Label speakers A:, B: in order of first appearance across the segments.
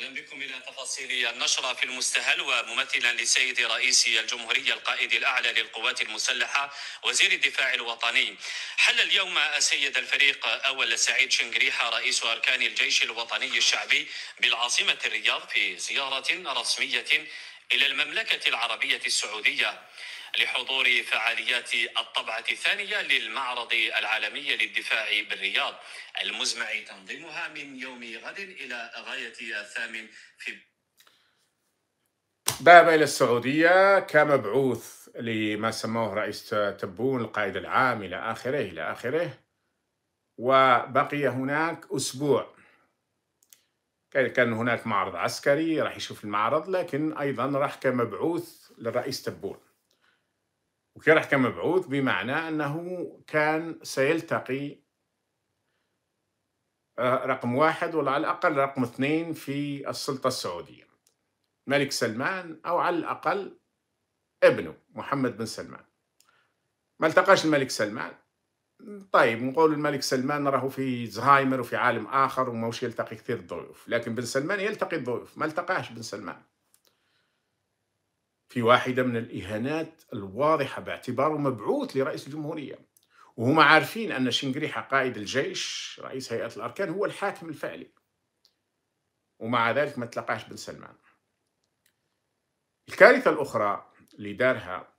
A: اهلا بكم الى تفاصيل النشره في المستهل وممثلا لسيد رئيس الجمهوريه القائد الاعلى للقوات المسلحه وزير الدفاع الوطني. حل اليوم السيد الفريق اول سعيد شنقريحه رئيس اركان الجيش الوطني الشعبي بالعاصمه الرياض في زياره رسميه الى المملكه العربيه السعوديه. لحضور فعاليات الطبعة الثانية للمعرض العالمي للدفاع بالرياض المزمع تنظيمها من يوم غد إلى غاية الثامن في ذهب إلى السعودية كمبعوث لما سموه رئيس تبون القائد العام إلى آخره إلى آخره وبقي هناك أسبوع كان هناك معرض عسكري راح يشوف المعرض لكن أيضا راح كمبعوث للرئيس تبون وكره كمبعوث بمعنى أنه كان سيلتقي آه، رقم واحد ولا على الأقل رقم اثنين في السلطة السعودية ملك سلمان أو على الأقل ابنه محمد بن سلمان ما التقاش الملك سلمان طيب نقول الملك سلمان راهو في زهايمر وفي عالم آخر وموش يلتقي كثير الضيوف لكن بن سلمان يلتقي الضيوف ما التقاش بن سلمان في واحدة من الإهانات الواضحة باعتباره مبعوث لرئيس الجمهورية وهم عارفين أن شنغريحة قائد الجيش رئيس هيئة الأركان هو الحاكم الفعلي ومع ذلك ما تلقاش بن سلمان الكارثة الأخرى اللي دارها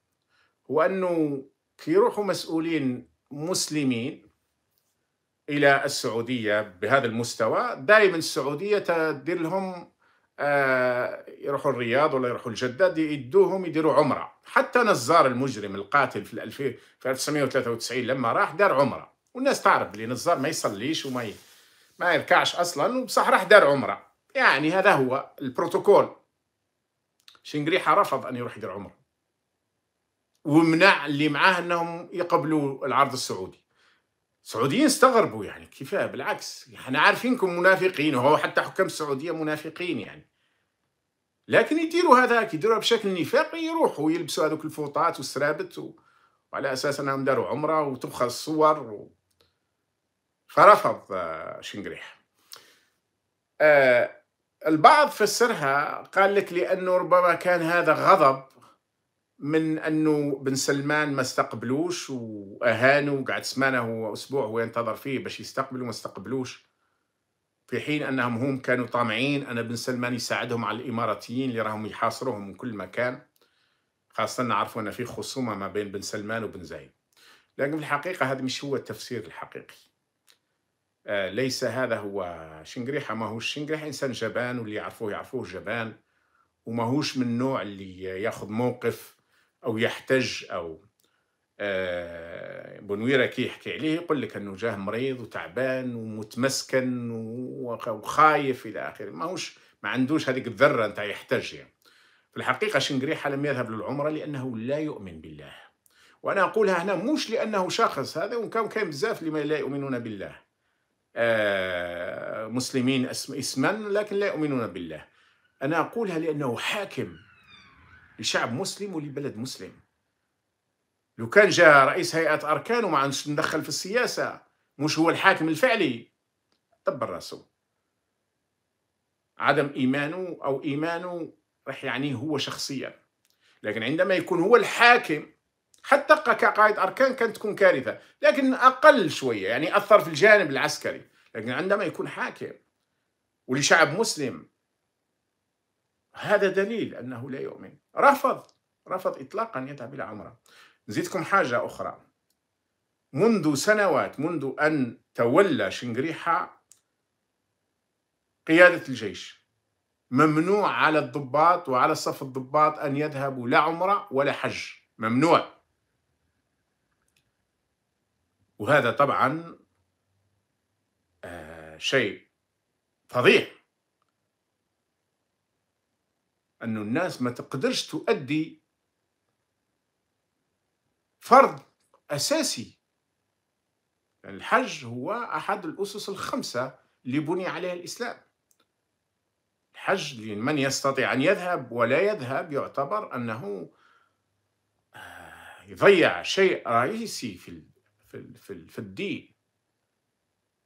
A: هو أنه كيروحوا مسؤولين مسلمين إلى السعودية بهذا المستوى دائما السعودية تدير لهم آه، يروحوا الرياض ولا يروحوا الجداد يدوهم يديروا عمرة حتى نزار المجرم القاتل في 2000 في 1993 لما راح دار عمرة والناس تعرف بلي نزار ما يصليش وما ي... ما يركعش أصلا وبصح راح دار عمرة يعني هذا هو البروتوكول شنقريحة رفض أن يروح يدير عمرة ومنع اللي معاه أنهم يقبلوا العرض السعودي السعوديين استغربوا يعني كيف بالعكس احنا عارفينكم منافقين وهو حتى حكام السعوديه منافقين يعني لكن يديروا هذاك يديروها بشكل نفاقي يروحوا يلبسوا هذوك الفوطات والسرابت و... وعلى اساس انهم داروا عمره وتبخى الصور و... فرفض آه، شنقريح آه البعض فسرها قال لك لانه ربما كان هذا غضب من انه بن سلمان ما استقبلوش واهانه وقعد سمانه هو اسبوع هو ينتظر فيه باش يستقبلوا ما استقبلوش في حين انهم هم كانوا طامعين ان بن سلمان يساعدهم على الاماراتيين اللي راهم يحاصروهم من كل مكان خاصه نعرفوا ان في خصومه ما بين بن سلمان وبن زايد لكن في الحقيقه هذا مش هو التفسير الحقيقي آه ليس هذا هو شنقريحه ما هو شنقريحه انسان جبان واللي يعرفوه يعرفوه جبان وماهوش من النوع اللي ياخذ موقف او يحتج او آه، بنويره كي يحكي عليه يقول لك انه جاه مريض وتعبان ومتمسكن وخايف الى اخره ماهوش ما عندوش هذيك الذره نتاع يحتج يعني. في الحقيقه شنقريحه لم يذهب للعمره لانه لا يؤمن بالله وانا اقولها هنا مش لانه شخص هذا وكان كاين بزاف اللي لا يؤمنون بالله آه، مسلمين اسما لكن لا يؤمنون بالله انا اقولها لانه حاكم لشعب مسلم ولبلد مسلم لو كان جاء رئيس هيئة أركان وما عندش ندخل في السياسة مش هو الحاكم الفعلي دبر راسو عدم إيمانه أو إيمانه راح يعنيه هو شخصيا لكن عندما يكون هو الحاكم حتى كقائد أركان كانت تكون كارثة لكن أقل شوية يعني أثر في الجانب العسكري لكن عندما يكون حاكم ولشعب مسلم هذا دليل أنه لا يؤمن رفض رفض إطلاقا يذهب إلى عمرة نزيدكم حاجة أخرى منذ سنوات منذ أن تولى شنغريحا قيادة الجيش ممنوع على الضباط وعلى صف الضباط أن يذهبوا لا عمرة ولا حج ممنوع وهذا طبعا آه، شيء فظيع أن الناس ما تقدرش تؤدي فرض أساسي يعني الحج هو أحد الأسس الخمسة اللي بني عليها الإسلام الحج لمن يستطيع أن يذهب ولا يذهب يعتبر أنه آه، يضيع شيء رئيسي في في في الدين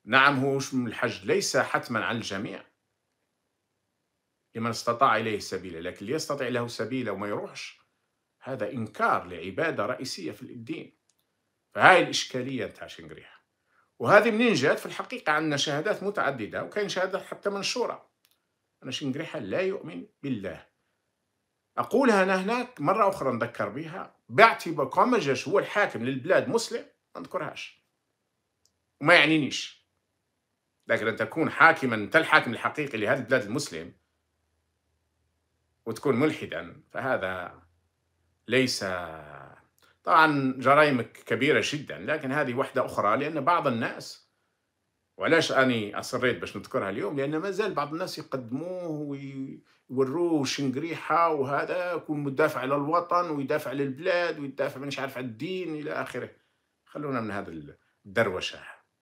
A: نعم هو الحج ليس حتما على الجميع لمن استطاع إليه سبيلا لكن اللي يستطيع له سبيلا وما يروحش هذا إنكار لعبادة رئيسية في الدين فهاي الإشكالية نتاع شنقريحة وهذه منين جات في الحقيقة عندنا شهادات متعددة وكاين شهادات حتى منشورة أنا شنقريحة لا يؤمن بالله أقولها أنا هناك مرة أخرى نذكر بها باعتبار كون جاش هو الحاكم للبلاد مسلم ما نذكرهاش وما يعنينيش لكن أن تكون حاكما أنت الحاكم الحقيقي لهذا البلاد المسلم وتكون ملحدا فهذا ليس طبعا جرائمك كبيرة جدا لكن هذه واحدة أخرى لأن بعض الناس وعلاش أني أصريت باش نذكرها اليوم لأن ما زال بعض الناس يقدموه ويوروه شنقريحة وهذا يكون مدافع على الوطن ويدافع للبلاد ويدافع منش عارف على الدين إلى آخره خلونا من هذا الدروشة